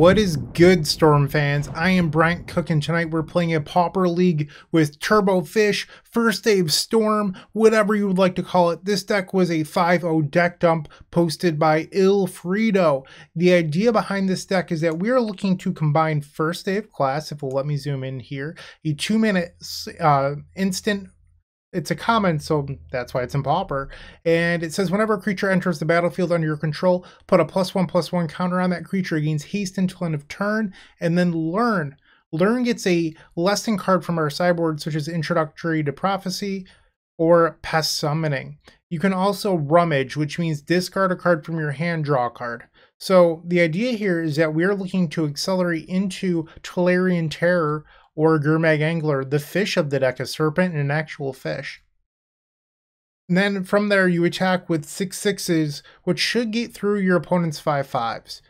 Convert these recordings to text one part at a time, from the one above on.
What is good, Storm fans? I am Brent Cook, and tonight we're playing a Pauper League with Turbo Fish, First Day of Storm, whatever you would like to call it. This deck was a 5-0 deck dump posted by Ilfredo. The idea behind this deck is that we are looking to combine First Day of class, if we will let me zoom in here, a 2-minute uh, instant it's a common, so that's why it's in Pauper. And it says whenever a creature enters the battlefield under your control, put a plus one plus one counter on that creature. It gains haste until end of turn, and then learn. Learn gets a lesson card from our sideboard, such as Introductory to Prophecy or Pest Summoning. You can also rummage, which means discard a card from your hand, draw a card. So the idea here is that we're looking to accelerate into Tolarian Terror or Gurmag Angler, the fish of the deck, a serpent and an actual fish. And then from there, you attack with six sixes, which should get through your opponent's five fives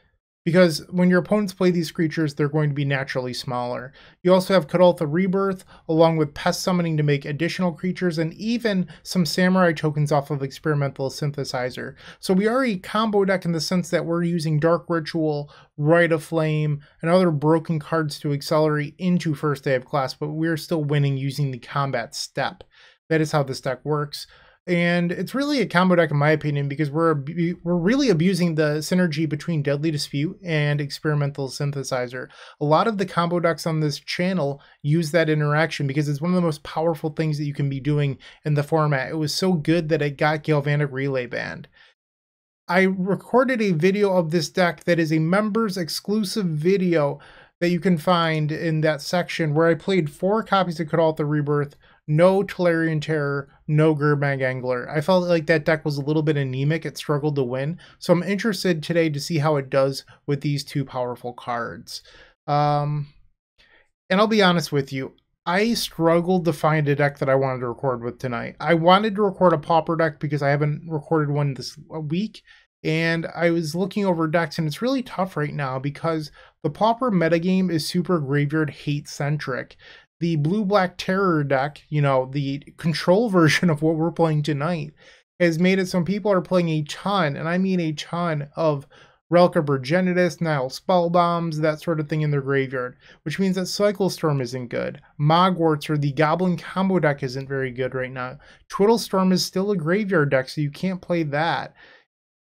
because when your opponents play these creatures, they're going to be naturally smaller. You also have Kadaltha Rebirth, along with Pest Summoning to make additional creatures, and even some Samurai tokens off of Experimental Synthesizer. So we are a combo deck in the sense that we're using Dark Ritual, Rite of Flame, and other broken cards to accelerate into First Day of Class, but we're still winning using the combat step. That is how this deck works and it's really a combo deck in my opinion because we're we're really abusing the synergy between Deadly Dispute and Experimental Synthesizer. A lot of the combo decks on this channel use that interaction because it's one of the most powerful things that you can be doing in the format. It was so good that it got Galvanic Relay banned. I recorded a video of this deck that is a members exclusive video that you can find in that section where I played four copies of Kadaltha Rebirth no Tolarian Terror, no Gurmag Angler. I felt like that deck was a little bit anemic, it struggled to win, so I'm interested today to see how it does with these two powerful cards. Um, and I'll be honest with you, I struggled to find a deck that I wanted to record with tonight. I wanted to record a Pauper deck because I haven't recorded one this week, and I was looking over decks, and it's really tough right now because the Pauper metagame is super graveyard hate centric the blue black terror deck, you know, the control version of what we're playing tonight, has made it some people are playing a ton, and I mean a ton, of Relic of Progenitus, Nile Spell Bombs, that sort of thing in their graveyard, which means that Cycle Storm isn't good. Mogwarts or the Goblin Combo deck isn't very good right now. Twiddle Storm is still a graveyard deck, so you can't play that.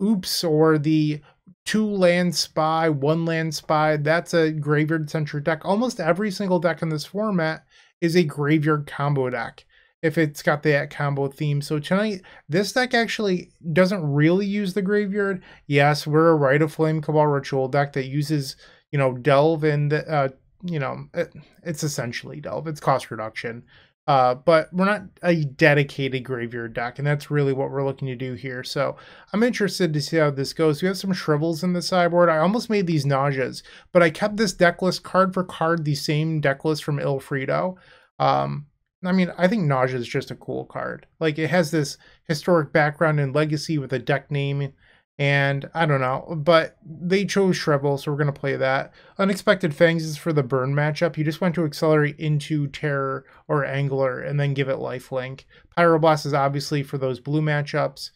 Oops, or the two land spy, one land spy. That's a graveyard centric deck. Almost every single deck in this format is a graveyard combo deck if it's got that combo theme. So tonight, this deck actually doesn't really use the graveyard. Yes, we're a Rite of Flame Cabal Ritual deck that uses, you know, Delve and, uh, you know, it, it's essentially Delve. It's cost reduction. Uh, but we're not a dedicated graveyard deck, and that's really what we're looking to do here. So I'm interested to see how this goes. We have some shrivels in the sideboard. I almost made these nauseas, but I kept this deck list card for card, the same deck list from Ilfrido. Um, I mean, I think Nausea is just a cool card. Like, it has this historic background and legacy with a deck name and I don't know, but they chose Shrevel, so we're going to play that. Unexpected Fangs is for the burn matchup. You just want to accelerate into Terror or Angler and then give it lifelink. Pyroblast is obviously for those blue matchups.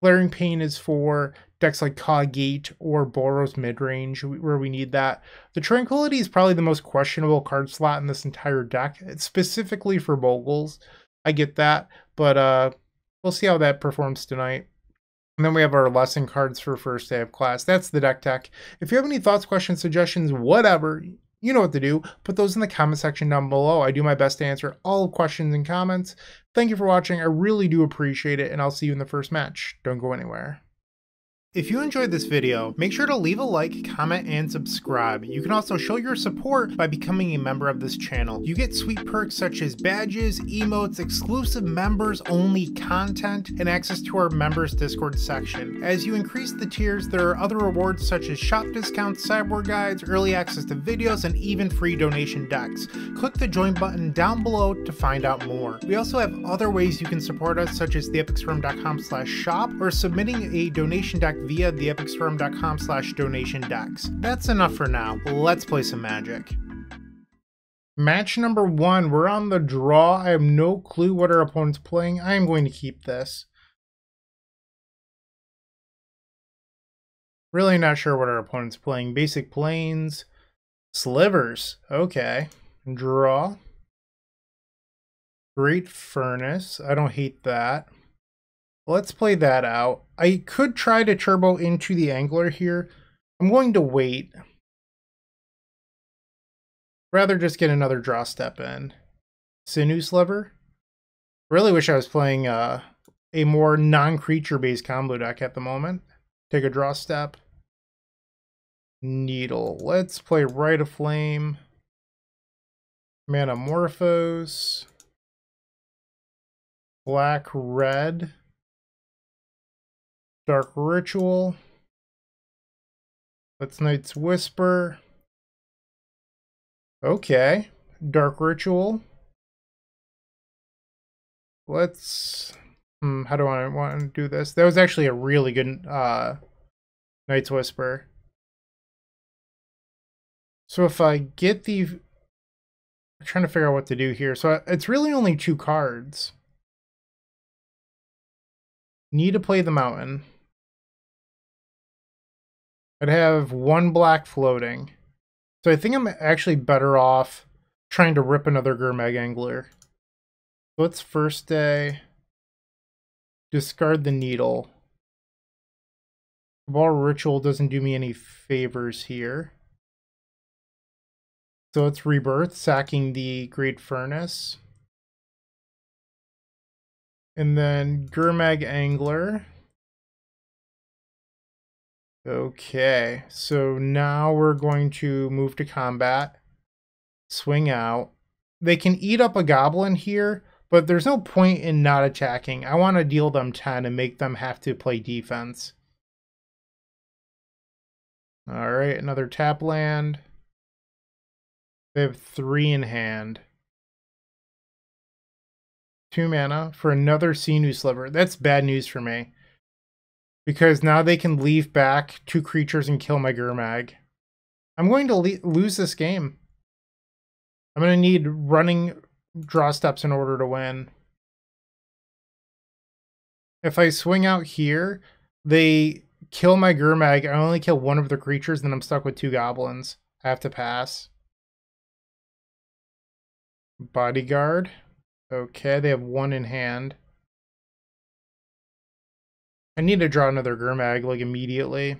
Flaring Pain is for decks like Gate or Boros midrange, where we need that. The Tranquility is probably the most questionable card slot in this entire deck, it's specifically for Moguls. I get that, but uh, we'll see how that performs tonight. And then we have our lesson cards for first day of class. That's the deck tech. If you have any thoughts, questions, suggestions, whatever, you know what to do. Put those in the comment section down below. I do my best to answer all questions and comments. Thank you for watching. I really do appreciate it, and I'll see you in the first match. Don't go anywhere. If you enjoyed this video, make sure to leave a like, comment, and subscribe. You can also show your support by becoming a member of this channel. You get sweet perks such as badges, emotes, exclusive members-only content, and access to our members Discord section. As you increase the tiers, there are other rewards such as shop discounts, cyborg guides, early access to videos, and even free donation decks. Click the join button down below to find out more. We also have other ways you can support us such as theepicsroom.com slash shop or submitting a donation deck via theepicstorm.com slash donation decks. That's enough for now. Let's play some magic. Match number one, we're on the draw. I have no clue what our opponent's playing. I am going to keep this. Really not sure what our opponent's playing. Basic planes, slivers. Okay. Draw. Great furnace. I don't hate that. Let's play that out. I could try to turbo into the angler here. I'm going to wait. Rather just get another draw step in. Sinuous lever. Really wish I was playing uh, a more non-creature based combo deck at the moment. Take a draw step. Needle. Let's play Right of Flame. Manamorphose. Black, red. Dark Ritual. Let's Night's Whisper. Okay. Dark Ritual. Let's... Hmm, how do I want to do this? That was actually a really good uh, Night's Whisper. So if I get the... I'm trying to figure out what to do here. So uh, it's really only two cards. Need to play the mountain. I'd have one black floating. So I think I'm actually better off trying to rip another Gurmag Angler. So it's first day. Uh, discard the needle. Cabal Ritual doesn't do me any favors here. So it's Rebirth, sacking the Great Furnace. And then Gurmag Angler. Okay, so now we're going to move to combat. Swing out. They can eat up a goblin here, but there's no point in not attacking. I want to deal them 10 and make them have to play defense. All right, another tap land. They have three in hand. Two mana for another new Sliver. That's bad news for me because now they can leave back two creatures and kill my Gurmag. I'm going to lose this game. I'm going to need running draw steps in order to win. If I swing out here, they kill my Gurmag. I only kill one of the creatures, then I'm stuck with two goblins. I have to pass. Bodyguard. Okay, they have one in hand. I need to draw another Gurmag, like, immediately.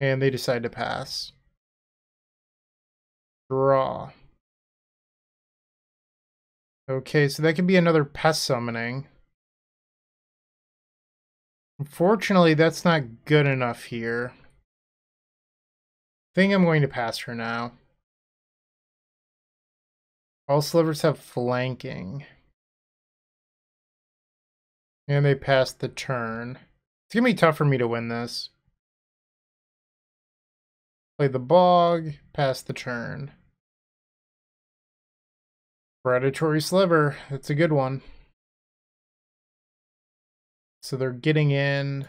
And they decide to pass. Draw. Okay, so that could be another pest summoning. Unfortunately, that's not good enough here. I think I'm going to pass her now. All slivers have flanking. And they pass the turn. It's going to be tough for me to win this. Play the bog, pass the turn. Predatory sliver, that's a good one. So they're getting in.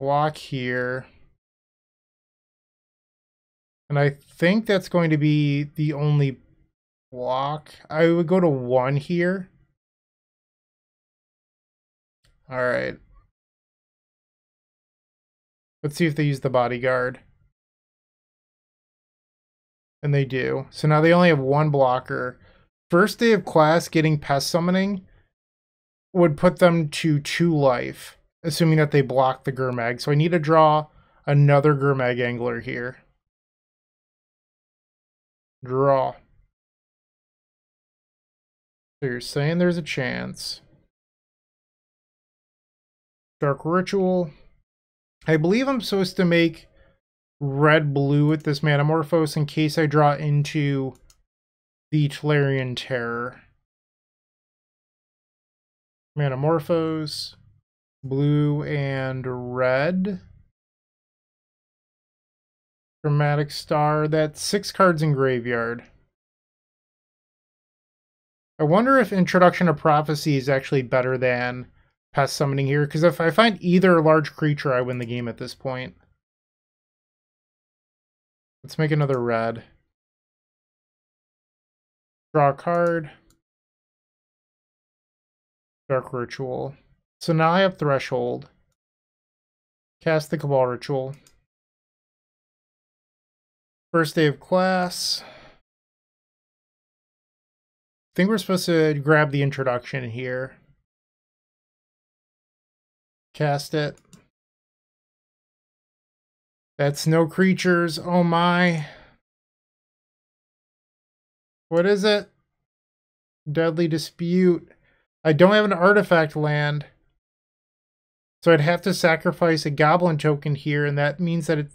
Block here. And I think that's going to be the only block. I would go to one here. Alright. Let's see if they use the bodyguard. And they do. So now they only have one blocker. First day of class, getting pest summoning would put them to two life, assuming that they block the Gurmag. So I need to draw another Gurmag angler here. Draw. So you're saying there's a chance. Dark Ritual. I believe I'm supposed to make red-blue with this Metamorphose in case I draw into the Talarian Terror. Metamorphose, blue and red. Dramatic Star, that's six cards in Graveyard. I wonder if Introduction of Prophecy is actually better than Pass summoning here, because if I find either large creature, I win the game at this point. Let's make another red. Draw a card. Dark Ritual. So now I have Threshold. Cast the Cabal Ritual. First day of class. I think we're supposed to grab the introduction here. Cast it. That's no creatures. Oh my. What is it? Deadly Dispute. I don't have an artifact land. So I'd have to sacrifice a goblin token here, and that means that it,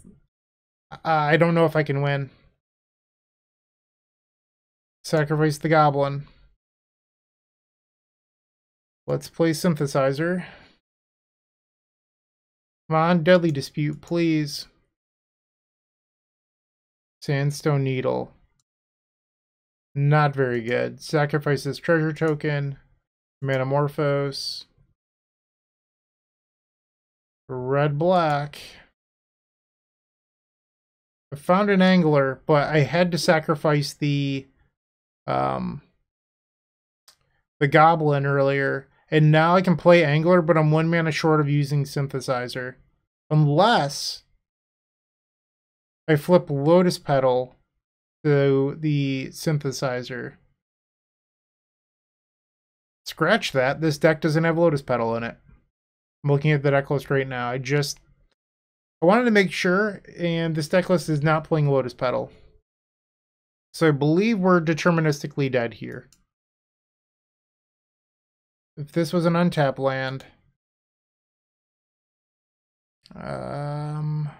uh, I don't know if I can win. Sacrifice the goblin. Let's play synthesizer on, deadly dispute, please. Sandstone Needle. Not very good. Sacrifice this treasure token. Metamorphose. Red black. I found an angler, but I had to sacrifice the um the goblin earlier and now I can play Angler, but I'm one mana short of using Synthesizer. Unless I flip Lotus Petal to the Synthesizer. Scratch that. This deck doesn't have Lotus Petal in it. I'm looking at the deck list right now. I just... I wanted to make sure, and this deck list is not playing Lotus Petal. So I believe we're deterministically dead here. If this was an untap land. Um,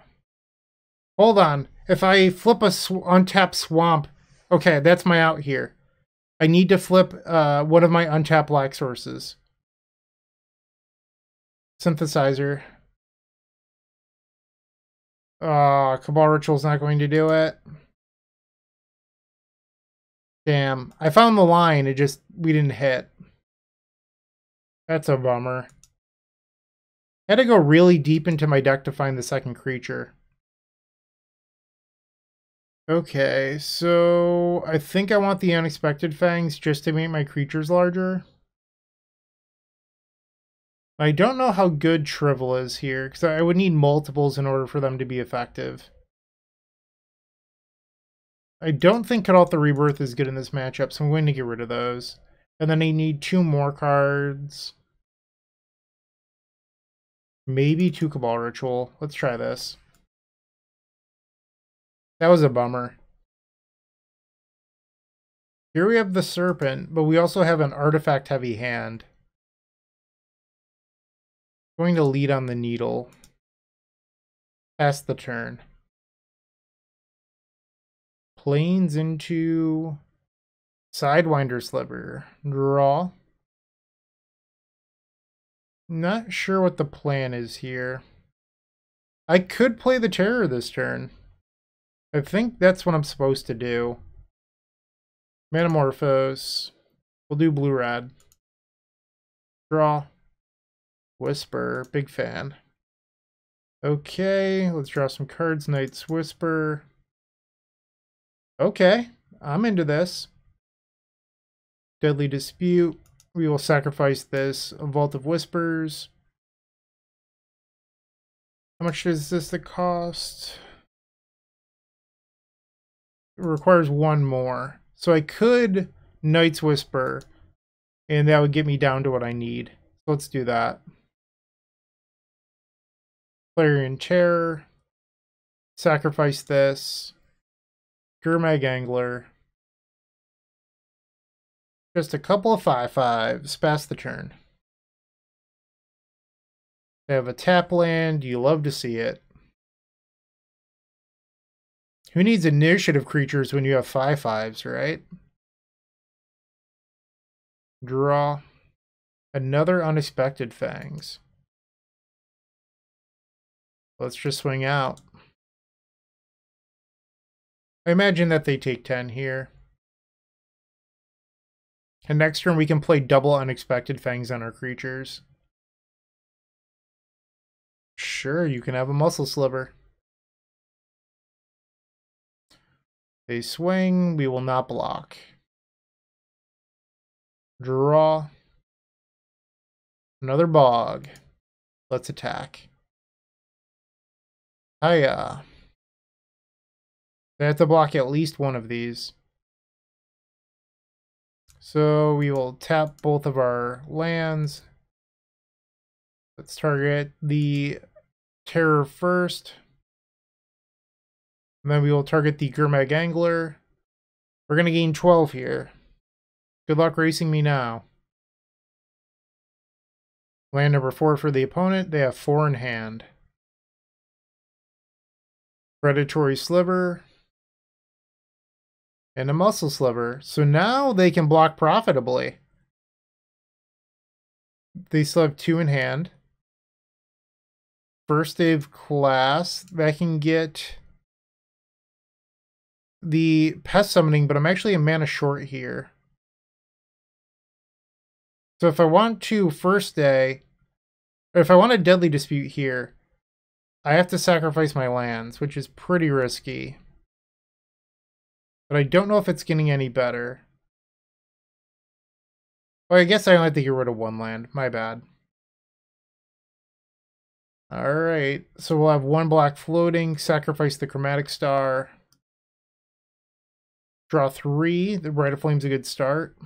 hold on. If I flip a sw untap swamp, okay, that's my out here. I need to flip uh, one of my untap black sources. Synthesizer. Ah, uh, Cabal Ritual's not going to do it. Damn. I found the line, it just, we didn't hit. That's a bummer. I had to go really deep into my deck to find the second creature. Okay, so I think I want the Unexpected Fangs just to make my creatures larger. I don't know how good Shrivel is here, because I would need multiples in order for them to be effective. I don't think Cut Off the Rebirth is good in this matchup, so I'm going to get rid of those. And then I need two more cards. Maybe two Cabal Ritual. Let's try this. That was a bummer. Here we have the Serpent, but we also have an Artifact-heavy hand. Going to lead on the Needle. Pass the turn. Planes into Sidewinder Sliver. Draw. Not sure what the plan is here. I could play the Terror this turn. I think that's what I'm supposed to do. Metamorphose. We'll do Blue rad. Draw. Whisper. Big fan. Okay, let's draw some cards. Knight's Whisper. Okay, I'm into this. Deadly Dispute. We will sacrifice this Vault of Whispers. How much is this the cost? It requires one more. So I could Knight's Whisper, and that would get me down to what I need. So let's do that. Clarion Chair. Sacrifice this. Gurmag Angler. Just a couple of five fives past the turn. They have a tap land. You love to see it. Who needs initiative creatures when you have five fives, right? Draw. Another unexpected fangs. Let's just swing out. I imagine that they take 10 here. And next turn we can play double Unexpected Fangs on our creatures. Sure, you can have a Muscle Sliver. They swing, we will not block. Draw. Another bog. Let's attack. Hiya. They have to block at least one of these. So we will tap both of our lands. Let's target the Terror first. And then we will target the Gurmag Angler. We're going to gain 12 here. Good luck racing me now. Land number 4 for the opponent. They have 4 in hand. Predatory Sliver and a muscle sliver. So now they can block profitably. They still have two in hand. First day of class, I can get the pest summoning, but I'm actually a mana short here. So if I want to first day, or if I want a deadly dispute here, I have to sacrifice my lands, which is pretty risky. But I don't know if it's getting any better. Oh, I guess I only have to get rid of one land. My bad. Alright, so we'll have one black floating, sacrifice the Chromatic Star. Draw three. The Rite of Flame's a good start.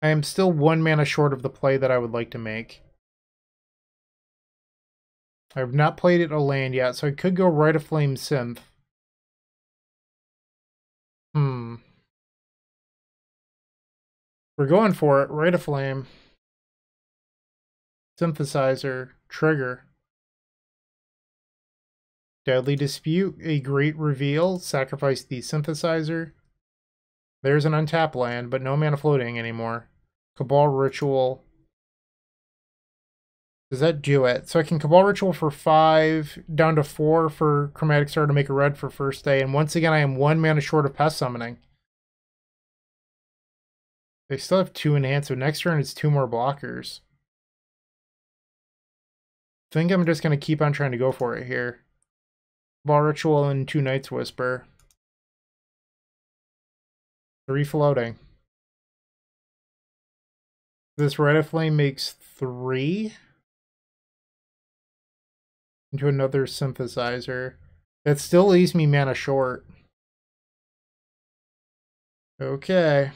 I am still one mana short of the play that I would like to make. I have not played it a land yet, so I could go Rite of Flame Synth. Hmm. We're going for it. Rate of Flame. Synthesizer. Trigger. Deadly Dispute. A Great Reveal. Sacrifice the Synthesizer. There's an untapped land, but no mana floating anymore. Cabal Ritual. Does that do it? So I can Cabal Ritual for 5, down to 4 for Chromatic Star to make a red for first day, and once again I am 1 mana short of Pest Summoning. They still have 2 in hand, so next turn it's 2 more blockers. I think I'm just going to keep on trying to go for it here. Cabal Ritual and 2 Knights Whisper. 3 floating. This Red Flame makes 3? into another synthesizer. That still leaves me mana short. Okay.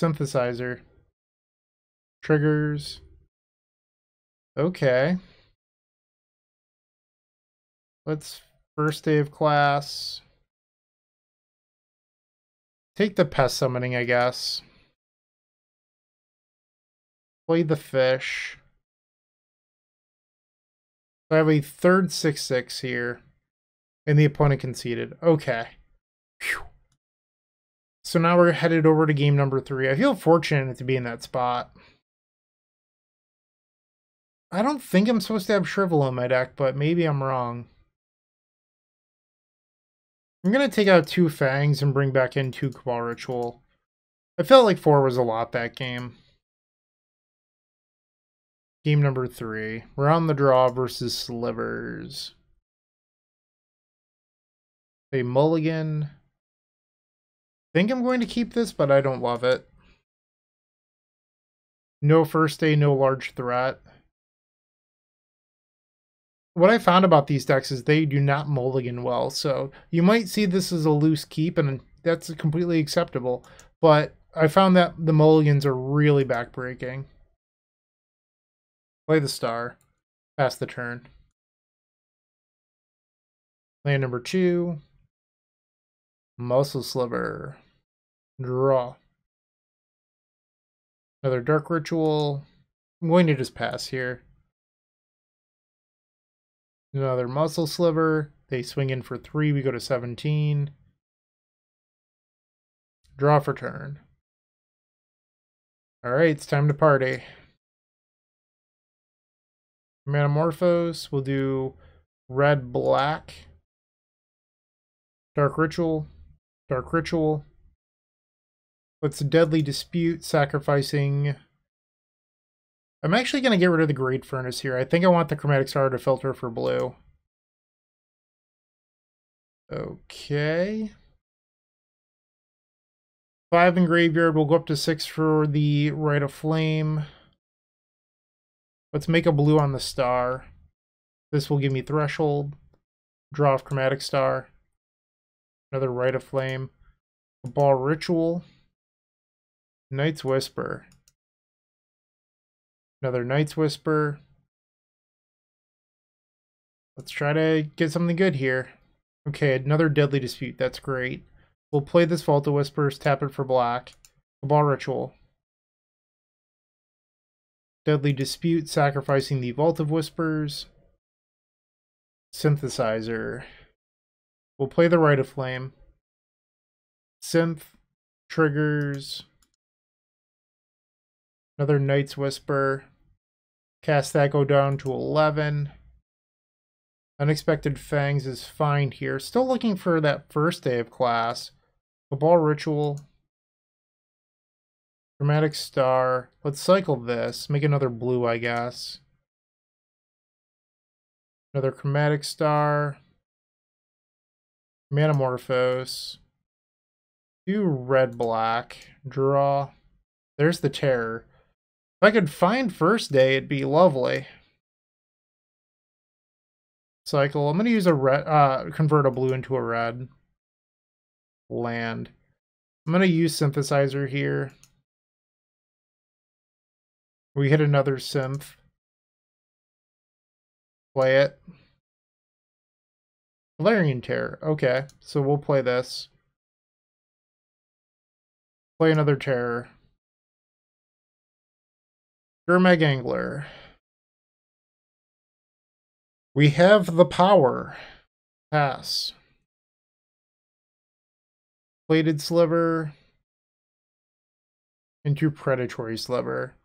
Synthesizer. Triggers. Okay. Let's first day of class. Take the pest summoning, I guess. Play the fish. I have a third 6 6 here, and the opponent conceded. Okay. Whew. So now we're headed over to game number three. I feel fortunate to be in that spot. I don't think I'm supposed to have Shrivel on my deck, but maybe I'm wrong. I'm going to take out two Fangs and bring back in two Cabal Ritual. I felt like four was a lot that game. Game number three. We're on the draw versus Slivers. A mulligan. I think I'm going to keep this, but I don't love it. No first day, no large threat. What I found about these decks is they do not mulligan well, so you might see this as a loose keep, and that's completely acceptable. But I found that the mulligans are really backbreaking. Play the star. Pass the turn. Land number two. Muscle Sliver. Draw. Another Dark Ritual. I'm going to just pass here. Another Muscle Sliver. They swing in for three. We go to 17. Draw for turn. All right, it's time to party. Metamorphose. We'll do red, black. Dark Ritual. Dark Ritual. Let's Deadly Dispute, sacrificing... I'm actually going to get rid of the Great Furnace here. I think I want the Chromatic Star to filter for blue. Okay. Five in Graveyard. We'll go up to six for the Rite of Flame. Let's make a blue on the star. This will give me threshold. Draw of chromatic star. Another rite of flame. A Ball ritual. Knight's whisper. Another Knight's whisper. Let's try to get something good here. Okay, another deadly dispute. That's great. We'll play this Vault of Whispers, tap it for black. A ball Ritual. Deadly Dispute, sacrificing the Vault of Whispers. Synthesizer. We'll play the Rite of Flame. Synth. Triggers. Another Knight's Whisper. Cast that, go down to 11. Unexpected Fangs is fine here. Still looking for that first day of class. The Ball Ritual. Chromatic star. Let's cycle this. Make another blue, I guess. Another chromatic star. Metamorphose. Do red black. Draw. There's the terror. If I could find first day, it'd be lovely. Cycle. I'm gonna use a red uh convert a blue into a red. Land. I'm gonna use synthesizer here. We hit another synth. Play it. Valerian Terror. Okay, so we'll play this. Play another Terror. Gurmeg Angler. We have the power. Pass. Plated Sliver. Into Predatory Sliver.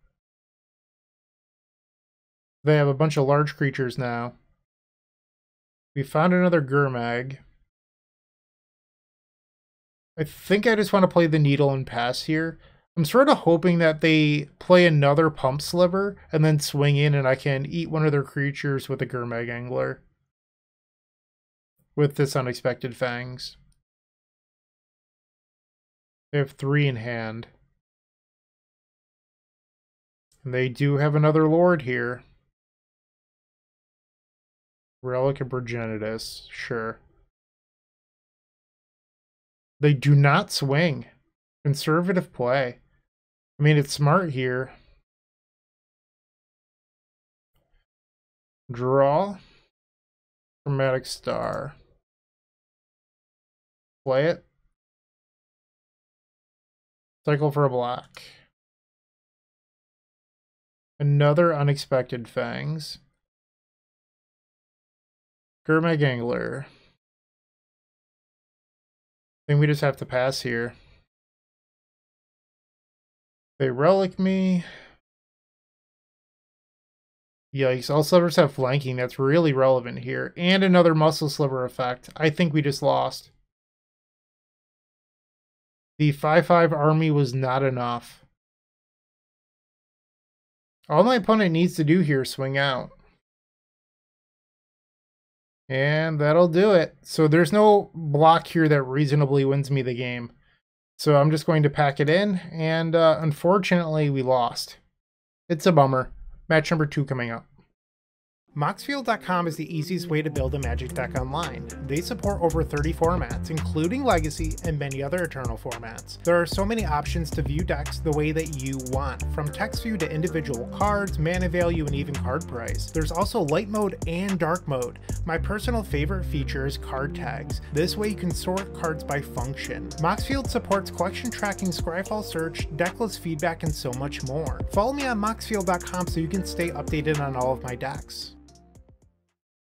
They have a bunch of large creatures now. We found another Gurmag. I think I just want to play the needle and pass here. I'm sort of hoping that they play another pump sliver and then swing in and I can eat one of their creatures with a Gurmag Angler. With this unexpected fangs. They have three in hand. And they do have another lord here. Relic of Progenitus, sure. They do not swing. Conservative play. I mean, it's smart here. Draw. Chromatic Star. Play it. Cycle for a block. Another unexpected fangs. Gurmag Angler. I think we just have to pass here. They relic me. Yikes, all slivers have flanking. That's really relevant here. And another muscle sliver effect. I think we just lost. The 5-5 army was not enough. All my opponent needs to do here is swing out. And that'll do it. So there's no block here that reasonably wins me the game. So I'm just going to pack it in, and uh, unfortunately we lost. It's a bummer. Match number two coming up. Moxfield.com is the easiest way to build a Magic deck online. They support over 30 formats, including Legacy and many other Eternal formats. There are so many options to view decks the way that you want, from text view to individual cards, mana value, and even card price. There's also light mode and dark mode. My personal favorite feature is card tags. This way you can sort cards by function. Moxfield supports collection tracking, scryfall search, decklist feedback, and so much more. Follow me on moxfield.com so you can stay updated on all of my decks.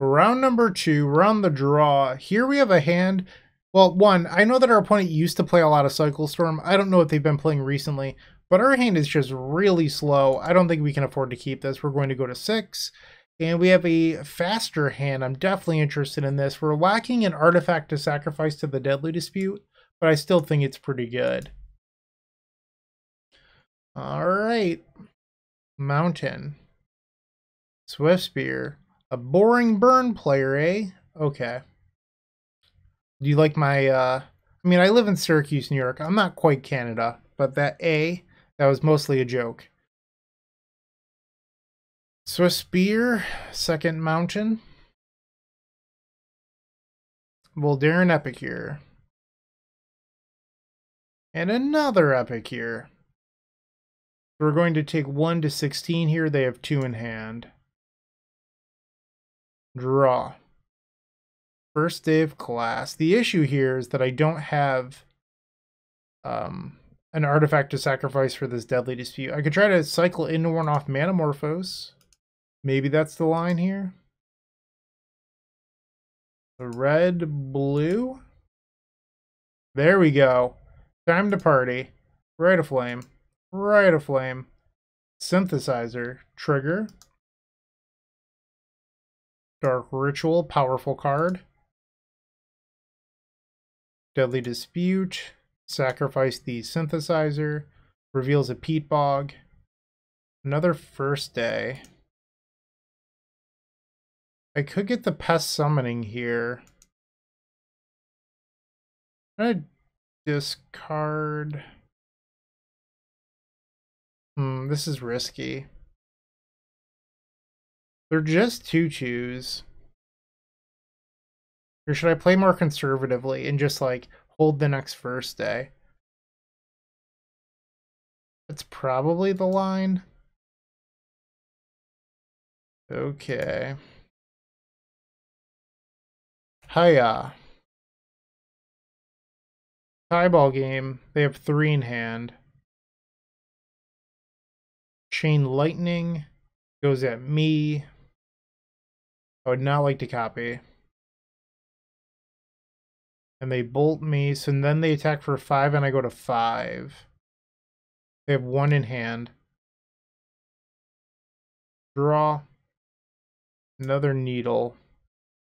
Round number two, we're on the draw. Here we have a hand. Well, one, I know that our opponent used to play a lot of Cycle Storm. I don't know what they've been playing recently, but our hand is just really slow. I don't think we can afford to keep this. We're going to go to six. And we have a faster hand. I'm definitely interested in this. We're lacking an artifact to sacrifice to the Deadly Dispute, but I still think it's pretty good. All right. Mountain. Swift Spear. A boring burn player, eh? Okay. Do you like my, uh, I mean, I live in Syracuse, New York. I'm not quite Canada, but that A, that was mostly a joke. Swiss Spear, Second Mountain. Darren Epicure. And another Epicure. We're going to take 1 to 16 here. They have 2 in hand. Draw. First day of class. The issue here is that I don't have um, an artifact to sacrifice for this deadly dispute. I could try to cycle into one off Manamorphose. Maybe that's the line here. The red, blue. There we go. Time to party. Right a flame. Right flame. Synthesizer. Trigger. Dark Ritual, powerful card. Deadly Dispute, sacrifice the synthesizer, reveals a peat bog. Another first day. I could get the pest summoning here. I discard. Hmm, this is risky. They're just two choose. Or should I play more conservatively and just like hold the next first day? That's probably the line. Okay. Hiya. Tie ball game. They have three in hand. Chain lightning goes at me. I would not like to copy. And they bolt me, so then they attack for five and I go to five. They have one in hand. Draw. Another needle.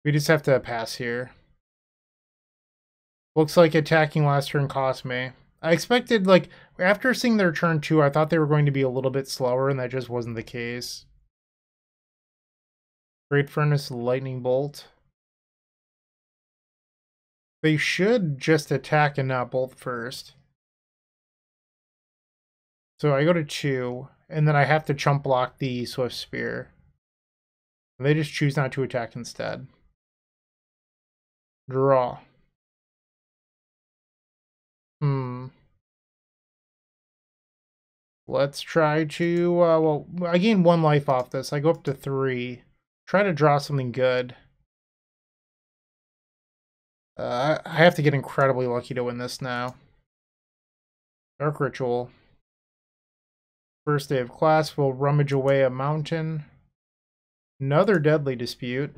We just have to pass here. Looks like attacking last turn cost me. I expected, like, after seeing their turn two, I thought they were going to be a little bit slower, and that just wasn't the case. Great Furnace, Lightning Bolt. They should just attack and not bolt first. So I go to two, and then I have to chump block the Swift Spear. And they just choose not to attack instead. Draw. Hmm. Let's try to, uh, well, I gain one life off this. I go up to three. Try to draw something good. Uh, I have to get incredibly lucky to win this now. Dark Ritual. First day of class, we'll rummage away a mountain. Another deadly dispute.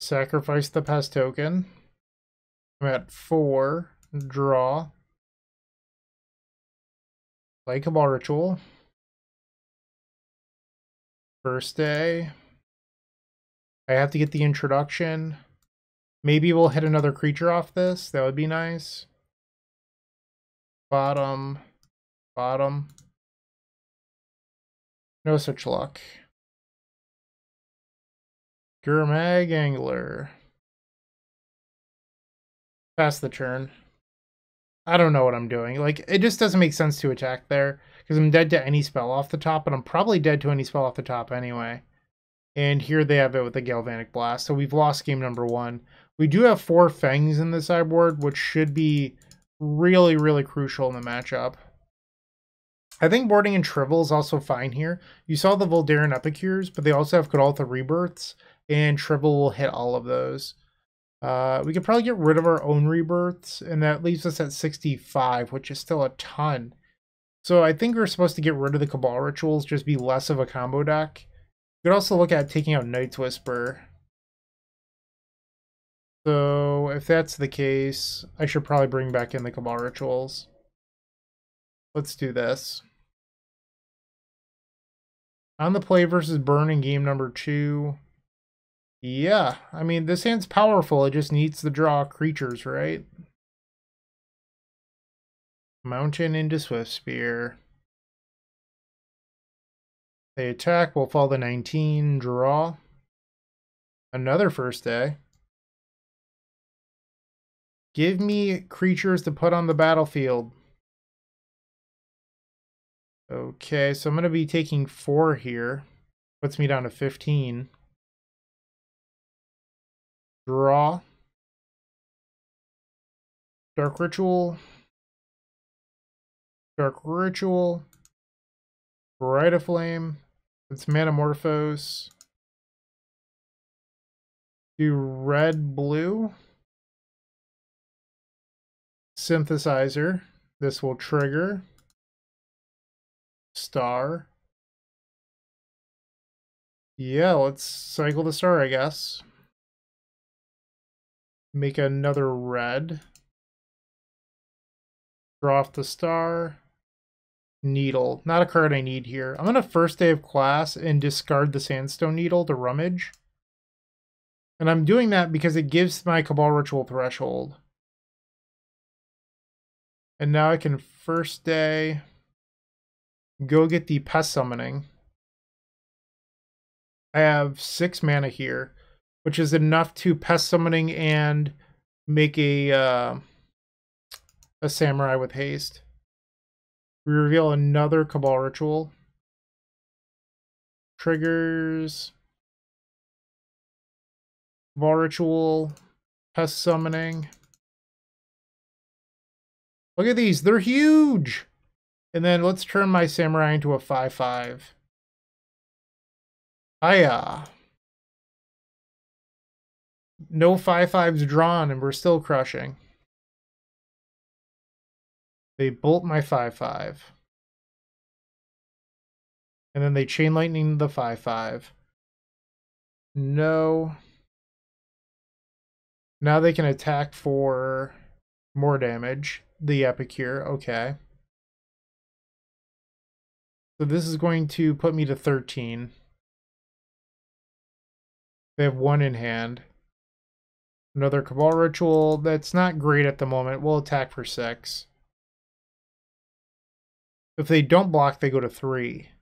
Sacrifice the pest token. I'm at four. Draw. Likeable ritual first day. I have to get the introduction. Maybe we'll hit another creature off this. That would be nice. Bottom. Bottom. No such luck. Gurmag Angler. Pass the turn. I don't know what I'm doing. Like, it just doesn't make sense to attack there. Because I'm dead to any spell off the top, but I'm probably dead to any spell off the top anyway. And here they have it with the Galvanic Blast. So we've lost game number one. We do have four Fangs in the sideboard, which should be really, really crucial in the matchup. I think boarding and Trivial is also fine here. You saw the Voldaren Epicures, but they also have Godaltha Rebirths, and Trivial will hit all of those. Uh, we could probably get rid of our own rebirths, and that leaves us at 65, which is still a ton. So I think we're supposed to get rid of the Cabal Rituals, just be less of a combo deck. could also look at taking out Night's Whisper. So if that's the case, I should probably bring back in the Cabal Rituals. Let's do this. On the play versus burn in game number two. Yeah, I mean, this hand's powerful. It just needs to draw creatures, right? Mountain into Swift Spear. They attack, we'll fall to 19, draw. Another first day. Give me creatures to put on the battlefield. Okay, so I'm going to be taking four here. Puts me down to 15. Draw. Dark Ritual. Dark Ritual, Bright of Flame, it's Metamorphose. Do red blue. Synthesizer. This will trigger. Star. Yeah, let's cycle the star, I guess. Make another red. Draw off the star needle. Not a card I need here. I'm going to first day of class and discard the sandstone needle to rummage. And I'm doing that because it gives my Cabal Ritual threshold. And now I can first day go get the Pest Summoning. I have six mana here, which is enough to Pest Summoning and make a, uh, a Samurai with Haste. We reveal another Cabal Ritual. Triggers. Cabal Ritual. Pest Summoning. Look at these. They're huge! And then let's turn my Samurai into a 5-5. Five, five. Hiya. No 5-5s five drawn, and we're still crushing. They bolt my 5 5. And then they chain lightning the 5 5. No. Now they can attack for more damage. The Epicure, okay. So this is going to put me to 13. They have one in hand. Another Cabal Ritual. That's not great at the moment. We'll attack for six. If they don't block, they go to three.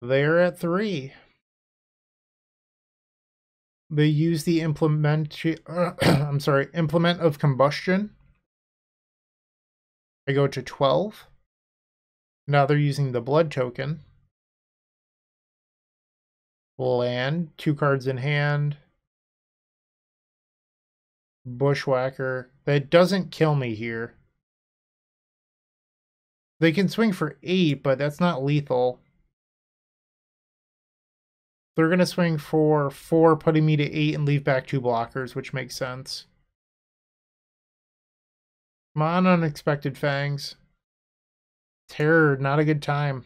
They're at three. They use the implement. Uh, I'm sorry, implement of combustion. I go to 12. Now they're using the blood token. Land, two cards in hand. Bushwhacker. That doesn't kill me here. They can swing for eight, but that's not lethal. They're going to swing for four, putting me to eight, and leave back two blockers, which makes sense. Come on, Unexpected Fangs. Terror, not a good time.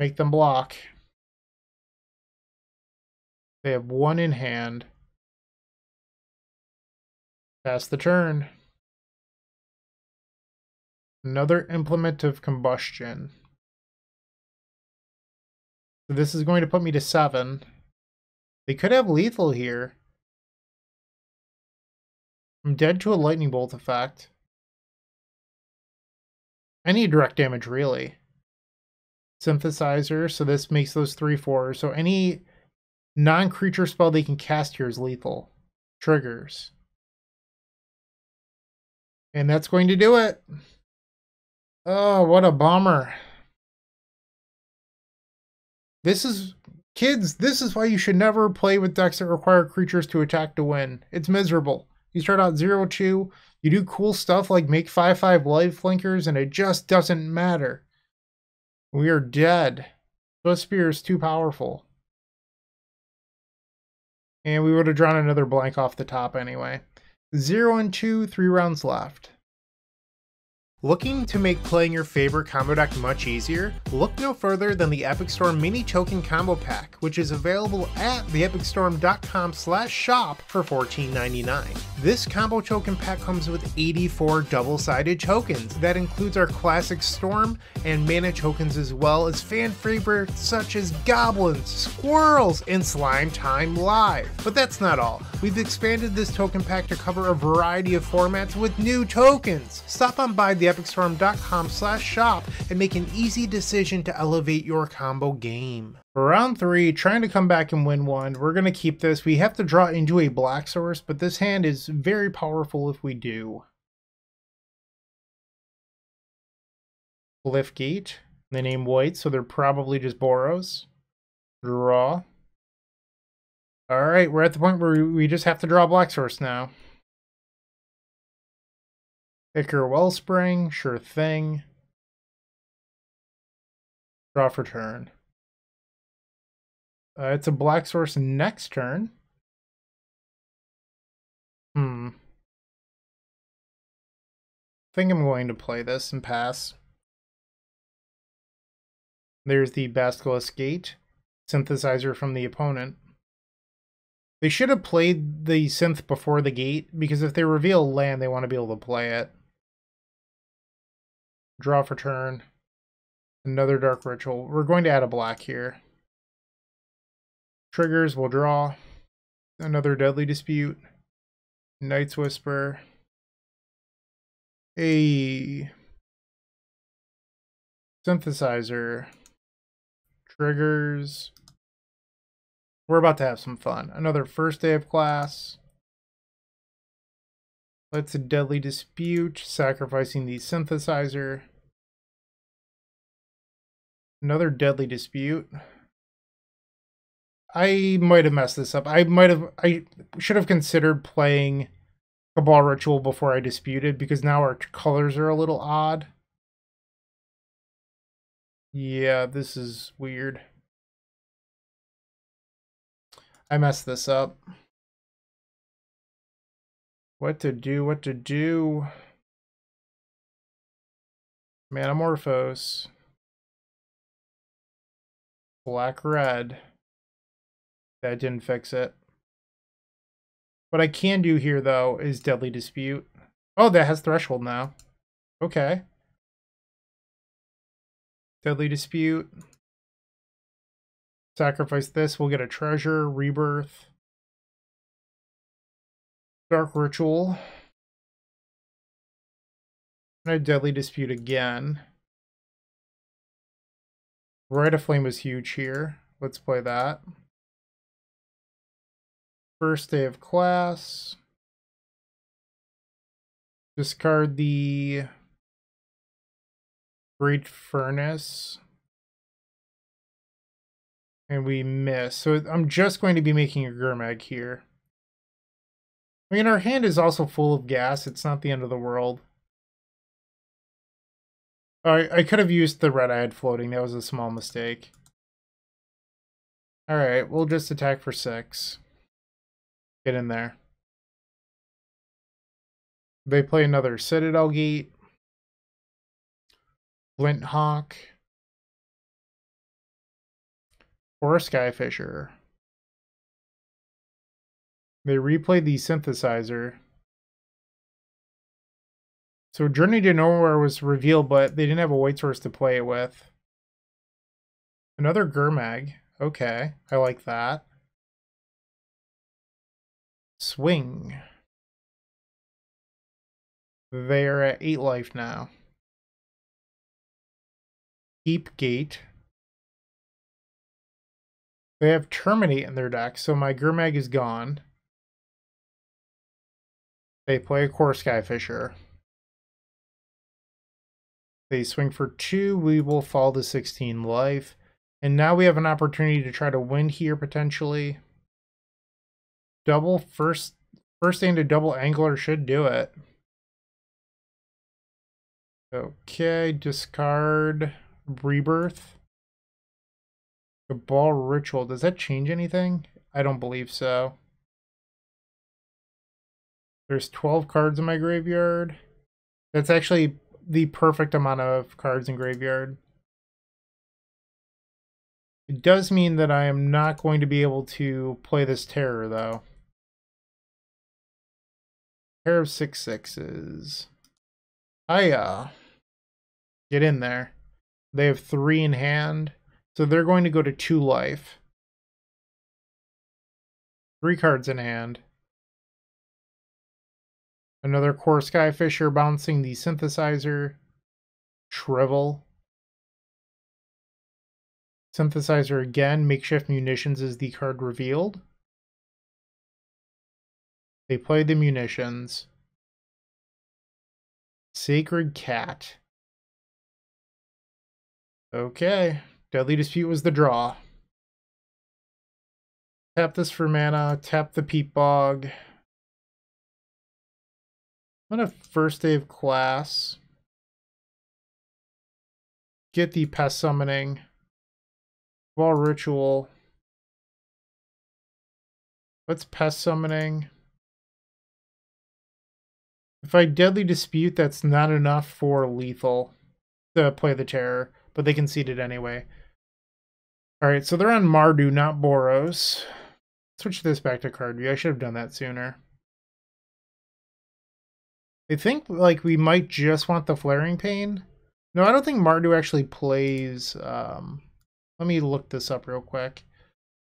Make them block. They have one in hand. Pass the turn another implement of combustion. So this is going to put me to seven. They could have lethal here. I'm dead to a lightning bolt effect. Any direct damage, really. Synthesizer, so this makes those three fours. So any non-creature spell they can cast here is lethal. Triggers. And that's going to do it. Oh, what a bummer. This is Kids, this is why you should never play with decks that require creatures to attack to win. It's miserable. You start out 0-2, you do cool stuff like make 5-5 life flinkers, and it just doesn't matter. We are dead. Swift Spear is too powerful. And we would have drawn another blank off the top anyway. 0 and 2, 3 rounds left. Looking to make playing your favorite combo deck much easier? Look no further than the Epic Storm Mini Token Combo Pack, which is available at theepicstorm.com slash shop for $14.99. This combo token pack comes with 84 double-sided tokens. That includes our classic Storm and Mana tokens as well as fan favorites such as Goblins, Squirrels, and Slime Time Live. But that's not all. We've expanded this token pack to cover a variety of formats with new tokens. Stop on by the theepicstorm.com slash shop and make an easy decision to elevate your combo game. For round three, trying to come back and win one. We're going to keep this. We have to draw into a black source, but this hand is very powerful if we do. Glyph Gate. They name white, so they're probably just Boros. Draw. All right, we're at the point where we just have to draw black source now. Icar Wellspring, sure thing. Draw for turn. Uh, it's a black source next turn. Hmm. I think I'm going to play this and pass. There's the Basculus Gate, synthesizer from the opponent. They should have played the synth before the gate, because if they reveal land, they want to be able to play it draw for turn, another Dark Ritual. We're going to add a black here. Triggers, we'll draw, another Deadly Dispute, Knight's Whisper, a synthesizer, triggers. We're about to have some fun. Another first day of class. Let's a deadly dispute, sacrificing the synthesizer. Another deadly dispute. I might have messed this up. I might have I should have considered playing Cabal Ritual before I disputed because now our colors are a little odd. Yeah, this is weird. I messed this up. What to do, what to do. Manamorphose. Black red. That didn't fix it. What I can do here, though, is Deadly Dispute. Oh, that has Threshold now. Okay. Deadly Dispute. Sacrifice this. We'll get a treasure. Rebirth. Dark Ritual. And a Deadly Dispute again. Right of Flame is huge here. Let's play that. First day of class. Discard the Great Furnace. And we miss. So I'm just going to be making a Gurmag here. I mean, our hand is also full of gas. It's not the end of the world. I, I could have used the red I had floating. That was a small mistake. Alright, we'll just attack for six. Get in there. They play another Citadel Gate. Flint Hawk. Or a Skyfisher. They replay the synthesizer. So Journey to Nowhere was revealed, but they didn't have a white source to play it with. Another Gurmag. Okay, I like that. Swing. They're at 8 life now. Deep Gate. They have Terminate in their deck, so my Gurmag is gone. They play a core Skyfisher. They swing for two. We will fall to 16 life. And now we have an opportunity to try to win here potentially. Double first first into double angler should do it. Okay, discard rebirth. The ball ritual. Does that change anything? I don't believe so. There's 12 cards in my graveyard. That's actually the perfect amount of cards in graveyard. It does mean that I am not going to be able to play this terror, though. pair of six sixes. Hiya. Get in there. They have three in hand, so they're going to go to two life. Three cards in hand. Another core skyfisher bouncing the synthesizer. Shrivel. Synthesizer again. Makeshift munitions is the card revealed. They play the munitions. Sacred Cat. Okay. Deadly Dispute was the draw. Tap this for mana, tap the Peat Bog. I'm gonna first day of class. Get the pest summoning. Ball ritual. What's pest summoning? If I deadly dispute, that's not enough for lethal to play the terror, but they concede it anyway. Alright, so they're on Mardu, not Boros. Switch this back to card view. I should have done that sooner. I think like we might just want the flaring pain. No, I don't think Mardu actually plays. Um, let me look this up real quick.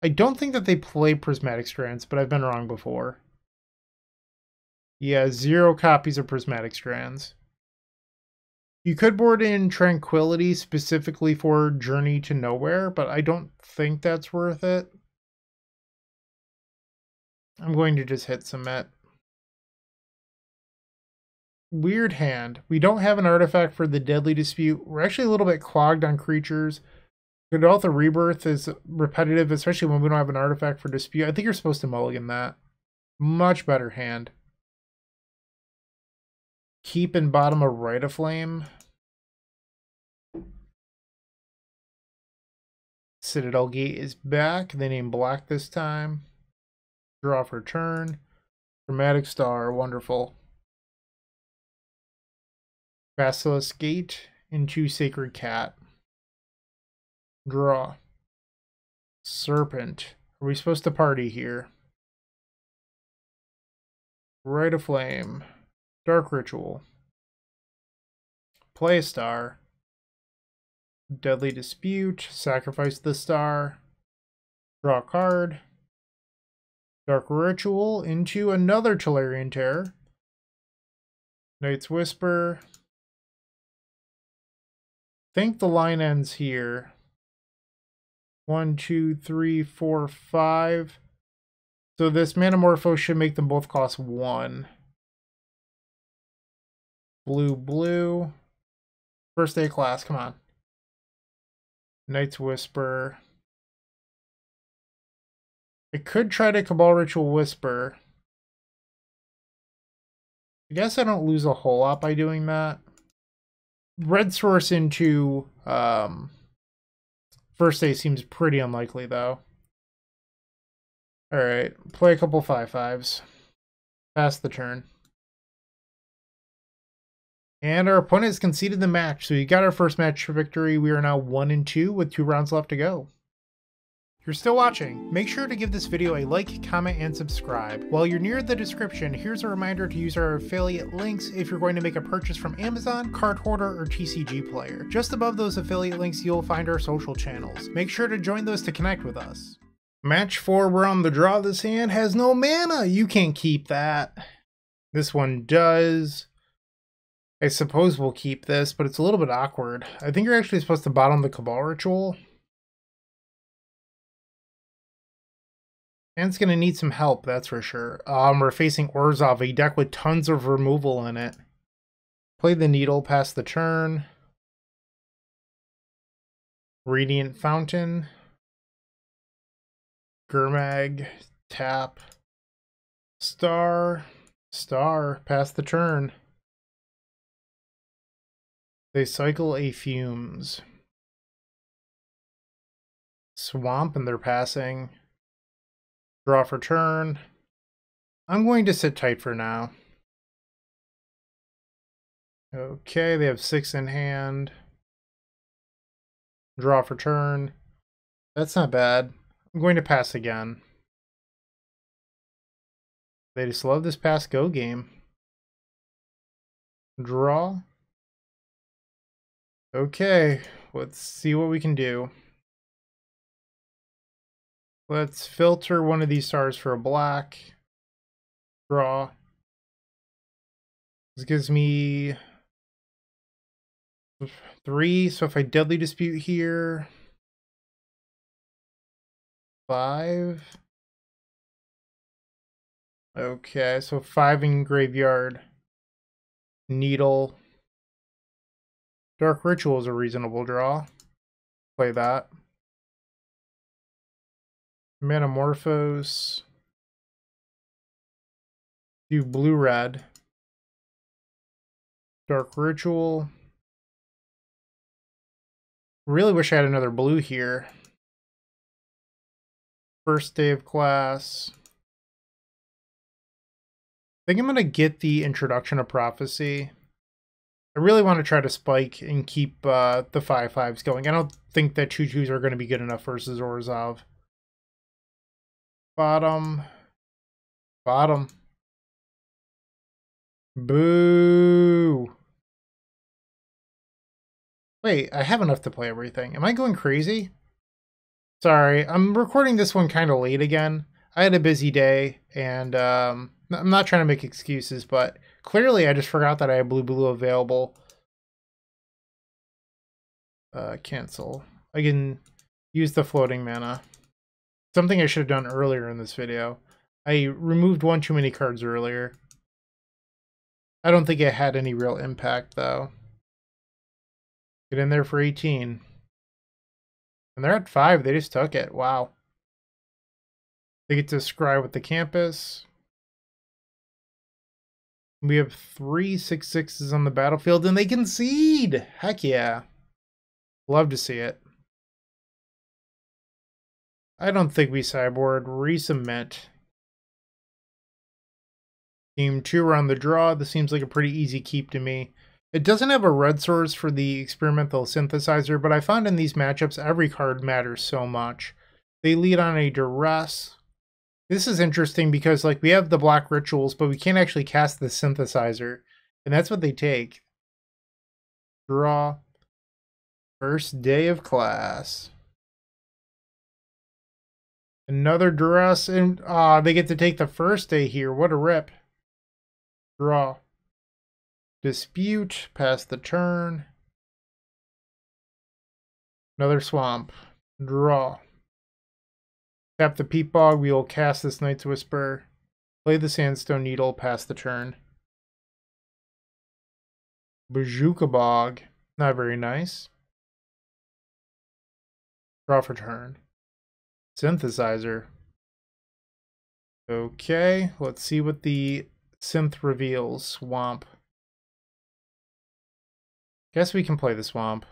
I don't think that they play prismatic strands, but I've been wrong before. Yeah, zero copies of prismatic strands. You could board in Tranquility specifically for Journey to Nowhere, but I don't think that's worth it. I'm going to just hit submit. Weird Hand. We don't have an artifact for the Deadly Dispute. We're actually a little bit clogged on creatures. the Rebirth is repetitive, especially when we don't have an artifact for Dispute. I think you're supposed to mulligan that. Much better hand. Keep and bottom a Right of Flame. Citadel Gate is back. They name black this time. Draw for turn. Dramatic Star, wonderful. Basilisk Gate, into Sacred Cat. Draw. Serpent. Are we supposed to party here? Right of Flame. Dark Ritual. Play a star. Deadly Dispute. Sacrifice the star. Draw a card. Dark Ritual into another Telerian Terror. Knight's Whisper think the line ends here. One, two, three, four, five. So this Manamorpho should make them both cost one. Blue, blue. First day class, come on. Knight's Whisper. I could try to Cabal Ritual Whisper. I guess I don't lose a whole lot by doing that red source into um, first day seems pretty unlikely though. All right, play a couple five fives. Pass the turn. And our opponent has conceded the match, so we got our first match victory. We are now one and two with two rounds left to go you're still watching, make sure to give this video a like, comment, and subscribe. While you're near the description, here's a reminder to use our affiliate links if you're going to make a purchase from Amazon, Card Hoarder, or TCG Player. Just above those affiliate links, you'll find our social channels. Make sure to join those to connect with us. Match 4, we're on the draw. This hand has no mana. You can't keep that. This one does. I suppose we'll keep this, but it's a little bit awkward. I think you're actually supposed to bottom the Cabal Ritual. And it's going to need some help, that's for sure. Um, we're facing Orzov, a deck with tons of removal in it. Play the Needle, pass the turn. Radiant Fountain. Gurmag, tap. Star, star, pass the turn. They cycle a fumes. Swamp and they're passing. Draw for turn. I'm going to sit tight for now. Okay, they have six in hand. Draw for turn. That's not bad. I'm going to pass again. They just love this pass go game. Draw. Okay, let's see what we can do. Let's filter one of these stars for a black. Draw. This gives me three. So if I deadly dispute here, five. Okay, so five in graveyard. Needle. Dark Ritual is a reasonable draw. Play that. Metamorphose. Do blue red. Dark Ritual. Really wish I had another blue here. First day of class. I think I'm going to get the Introduction of Prophecy. I really want to try to spike and keep uh, the 5-5s five going. I don't think that Choo-Choos are going to be good enough versus Orzov. Bottom. Bottom. Boo. Wait, I have enough to play everything. Am I going crazy? Sorry, I'm recording this one kind of late again. I had a busy day, and um, I'm not trying to make excuses, but clearly I just forgot that I have Blue Blue available. Uh, cancel. I can use the floating mana. Something I should have done earlier in this video. I removed one too many cards earlier. I don't think it had any real impact, though. Get in there for 18. And they're at 5. They just took it. Wow. They get to scry with the campus. We have three six sixes on the battlefield, and they concede! Heck yeah. Love to see it. I don't think we cyborg resubmit. Team two are on the draw. This seems like a pretty easy keep to me. It doesn't have a red source for the experimental synthesizer, but I found in these matchups every card matters so much. They lead on a duress. This is interesting because like we have the black rituals, but we can't actually cast the synthesizer. And that's what they take. Draw. First day of class. Another dress, and uh, they get to take the first day here. What a rip. Draw. Dispute, pass the turn. Another swamp. Draw. Tap the peat bog, we will cast this Knight's Whisper. Play the Sandstone Needle, pass the turn. Bazooka Bog. Not very nice. Draw for turn synthesizer. Okay, let's see what the synth reveals. Swamp. Guess we can play the swamp.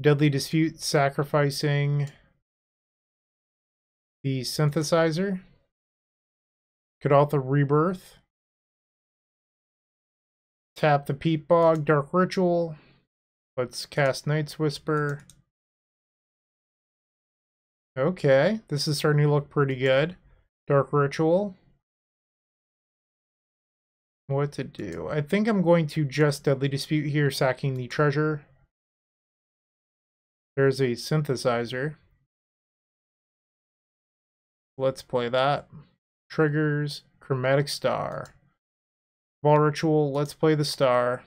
Deadly Dispute sacrificing the synthesizer. Kadaltha Rebirth. Tap the Peat Bog, Dark Ritual. Let's cast Knight's Whisper. Okay, this is starting to look pretty good. Dark Ritual. What to do? I think I'm going to just Deadly Dispute here, sacking the treasure. There's a synthesizer. Let's play that. Triggers, Chromatic Star. Ball Ritual, let's play the star.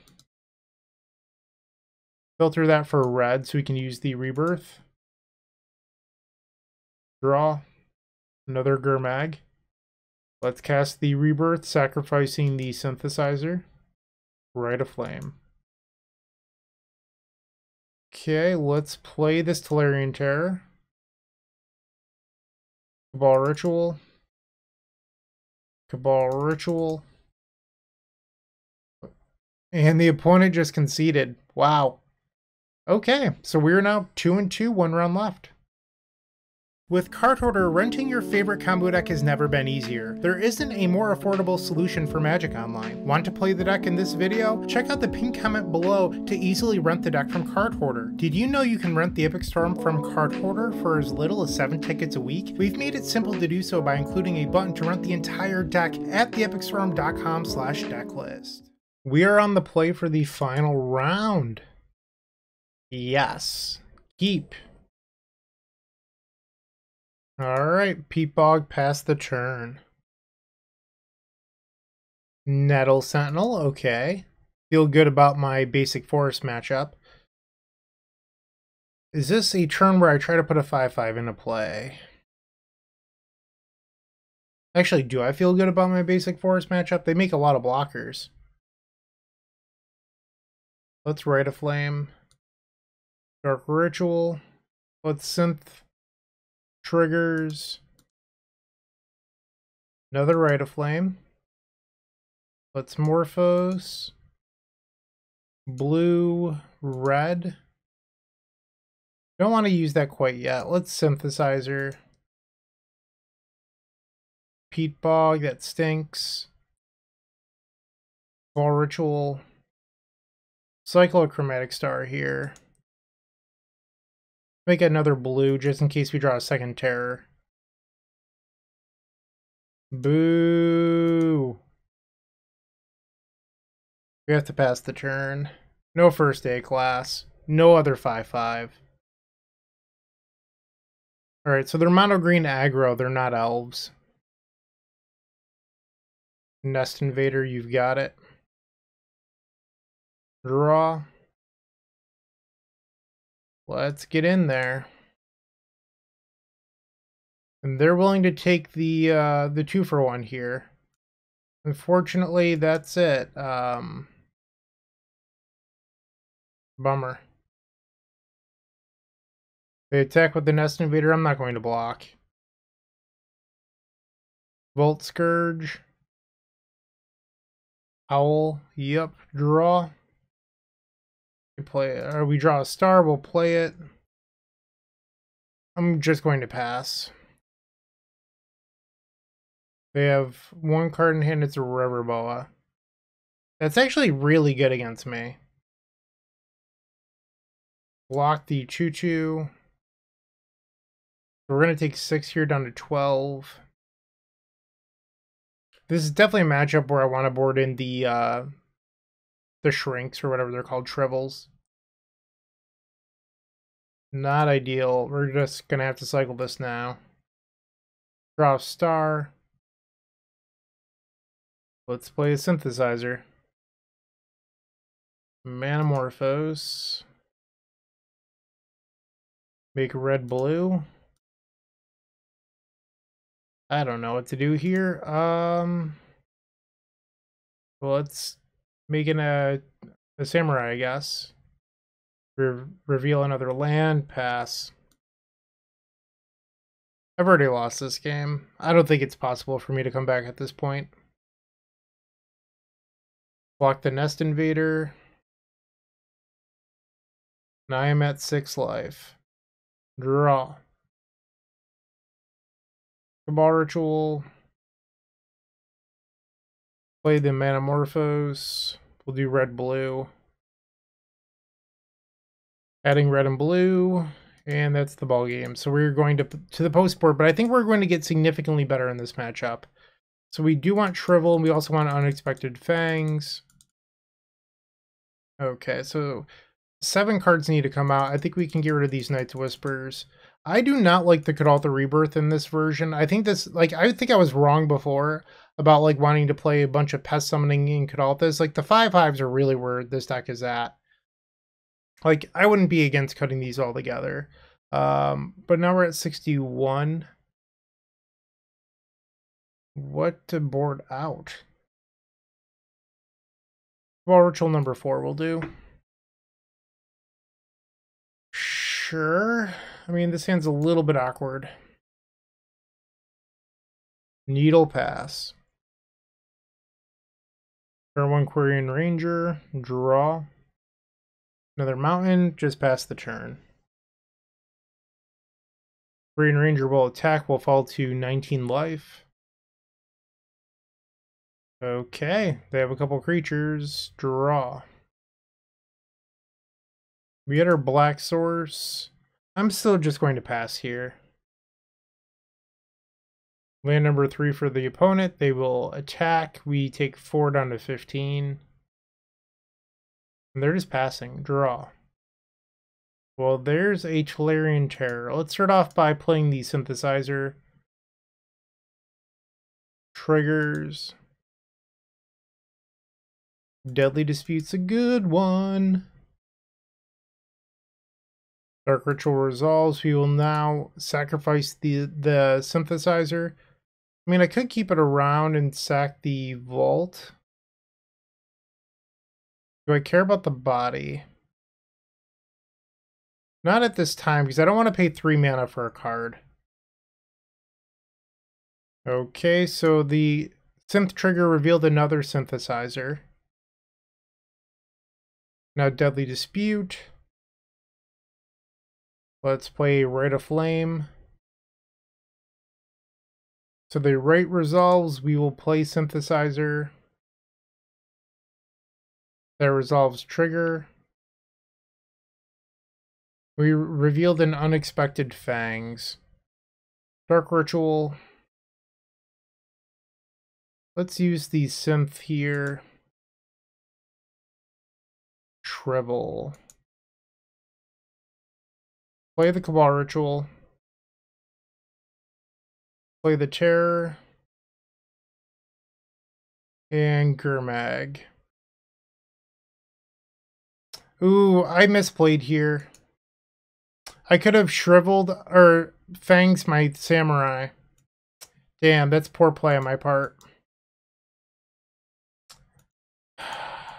Filter that for red so we can use the rebirth. Draw. Another Gurmag. Let's cast the Rebirth, sacrificing the Synthesizer. Right of Flame. Okay, let's play this Telerian Terror. Cabal Ritual. Cabal Ritual. And the opponent just conceded. Wow. Okay, so we're now 2 and 2, one round left. With card hoarder, renting your favorite combo deck has never been easier. There isn't a more affordable solution for Magic Online. Want to play the deck in this video? Check out the pinned comment below to easily rent the deck from Card Hoarder. Did you know you can rent the Epic Storm from Card Hoarder for as little as 7 tickets a week? We've made it simple to do so by including a button to rent the entire deck at theepicstorm.com slash decklist. We are on the play for the final round. Yes. Keep. All right, peat Bog passed the churn. Nettle Sentinel, okay. Feel good about my basic forest matchup. Is this a turn where I try to put a 5-5 into play? Actually, do I feel good about my basic forest matchup? They make a lot of blockers. Let's write a Flame. Dark Ritual. Let's Synth triggers, another right of flame. Let's Morphos, blue, red. Don't want to use that quite yet. Let's Synthesizer. Peat Bog, that stinks. Ball Ritual. Cyclochromatic Star here. Make another blue just in case we draw a second terror. Boo! We have to pass the turn. No first day class. No other 5-5. Alright, so they're mono green aggro, they're not elves. Nest Invader, you've got it. Draw. Let's get in there. And they're willing to take the uh, the two for one here. Unfortunately, that's it. Um, bummer. They attack with the Nest Invader. I'm not going to block. Volt Scourge. Owl. Yep. Draw. We play it, or we draw a star, we'll play it. I'm just going to pass. They have one card in hand, it's a rubber boa. That's actually really good against me. Block the choo choo. We're going to take six here down to 12. This is definitely a matchup where I want to board in the uh, the shrinks or whatever they're called, shrivels. Not ideal. We're just going to have to cycle this now. Draw star. Let's play a synthesizer. Manamorphose. Make red blue. I don't know what to do here. Um, well, let's make an, a, uh, a samurai, I guess. Re reveal another land, pass. I've already lost this game. I don't think it's possible for me to come back at this point. Block the Nest Invader. And I am at 6 life. Draw. Cabal Ritual. Play the metamorphose. We'll do red-blue adding red and blue, and that's the ball game. So we're going to to the post board, but I think we're going to get significantly better in this matchup. So we do want Shrivel, and we also want Unexpected Fangs. Okay, so seven cards need to come out. I think we can get rid of these Knights Whispers. I do not like the Kadaltha Rebirth in this version. I think this, like, I think I was wrong before about, like, wanting to play a bunch of Pest Summoning in Kadalthas. Like, the five hives are really where this deck is at like I wouldn't be against cutting these all together. Um, but now we're at 61. What to board out? Well, ritual number four will do. Sure. I mean, this hand's a little bit awkward. Needle pass. Turn one Quarian Ranger. Draw. Another mountain just past the turn. Green Ranger will attack, will fall to 19 life. Okay, they have a couple creatures. Draw. We get our black source. I'm still just going to pass here. Land number three for the opponent. They will attack. We take four down to 15. They're just passing. Draw. Well, there's a Tolarian Terror. Let's start off by playing the synthesizer. Triggers. Deadly Dispute's a good one. Dark Ritual resolves. We will now sacrifice the, the synthesizer. I mean, I could keep it around and sack the vault. Do I care about the body? Not at this time, because I don't want to pay three mana for a card. Okay, so the synth trigger revealed another synthesizer. Now Deadly Dispute. Let's play Rite of Flame. So the right resolves, we will play synthesizer that resolves trigger. We revealed an unexpected fangs. Dark Ritual. Let's use the synth here. Treble. Play the Cabal Ritual. Play the Terror. And Gurmag. Ooh, I misplayed here. I could have shriveled or fangs my samurai. Damn, that's poor play on my part. If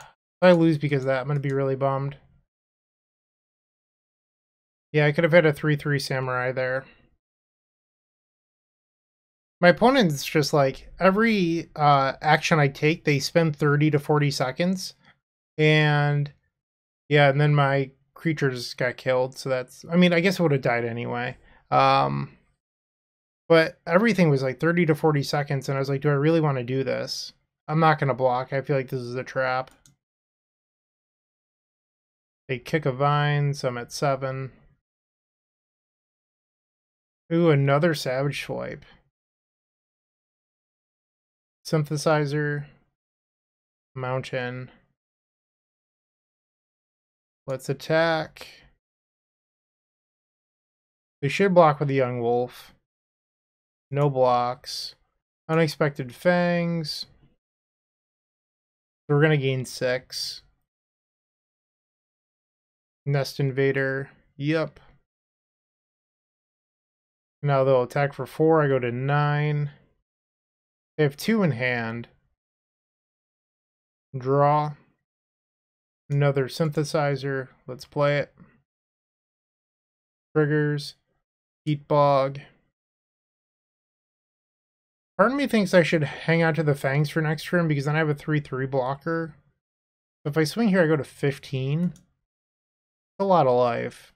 I lose because of that, I'm going to be really bummed. Yeah, I could have had a 3-3 samurai there. My opponent's just like, every uh, action I take, they spend 30 to 40 seconds. And yeah, and then my creatures got killed, so that's I mean, I guess I would have died anyway. Um but everything was like 30 to 40 seconds and I was like, do I really want to do this? I'm not going to block. I feel like this is a trap. They kick a vine, so I'm at 7. Ooh, another Savage Swipe. Synthesizer. Mountain. Let's attack. We should block with the Young Wolf. No blocks. Unexpected Fangs. we're going to gain six. Nest Invader. Yep. Now they'll attack for four. I go to nine. They have two in hand. Draw another synthesizer. Let's play it. Triggers, heat bog. Part of me thinks I should hang out to the fangs for next turn because then I have a 3-3 blocker. If I swing here, I go to 15. a lot of life.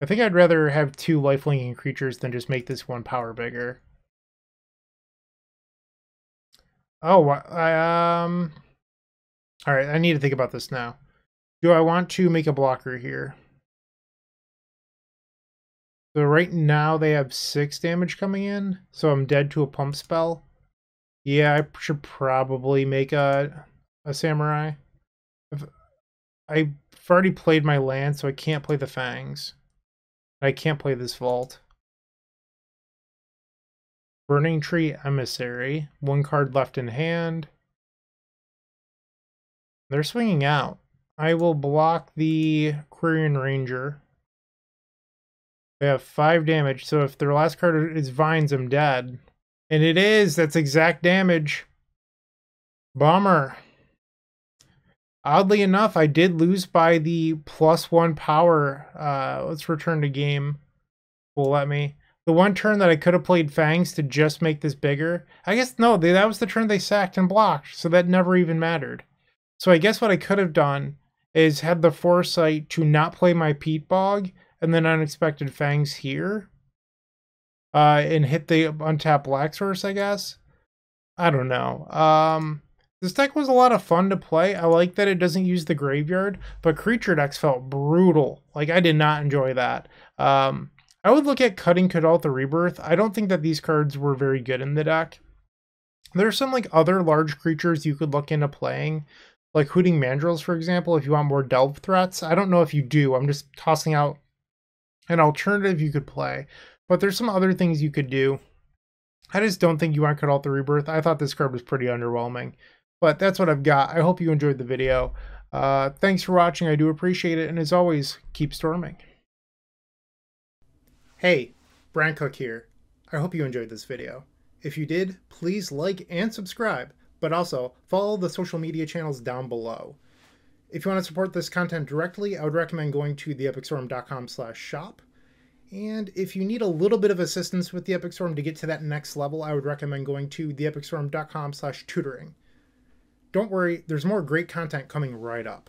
I think I'd rather have two lifelinking creatures than just make this one power bigger. Oh, I, um, all right, I need to think about this now. Do I want to make a blocker here? So right now they have six damage coming in, so I'm dead to a pump spell. Yeah, I should probably make a a samurai. I've already played my land, so I can't play the fangs. I can't play this vault. Burning Tree Emissary. One card left in hand. They're swinging out. I will block the Quirion Ranger. They have five damage, so if their last card is Vines, I'm dead. And it is, that's exact damage. Bummer. Oddly enough, I did lose by the plus one power. Uh, let's return to game. Will let me. The one turn that I could have played Fangs to just make this bigger. I guess, no, they, that was the turn they sacked and blocked, so that never even mattered. So I guess what I could have done is had the foresight to not play my peat Bog and then Unexpected Fangs here. Uh, and hit the untap black source, I guess. I don't know. Um, this deck was a lot of fun to play. I like that it doesn't use the graveyard, but creature decks felt brutal. Like, I did not enjoy that. Um, I would look at cutting Kadalt the Rebirth. I don't think that these cards were very good in the deck. There's some, like, other large creatures you could look into playing, like hooting mandrills, for example, if you want more delve threats. I don't know if you do. I'm just tossing out an alternative you could play. But there's some other things you could do. I just don't think you want to cut out the rebirth. I thought this card was pretty underwhelming. But that's what I've got. I hope you enjoyed the video. Uh, thanks for watching. I do appreciate it. And as always, keep storming. Hey, Brian Cook here. I hope you enjoyed this video. If you did, please like and subscribe. But also, follow the social media channels down below. If you want to support this content directly, I would recommend going to theepicstorm.com slash shop. And if you need a little bit of assistance with the Epic Storm to get to that next level, I would recommend going to theepicstorm.com slash tutoring. Don't worry, there's more great content coming right up.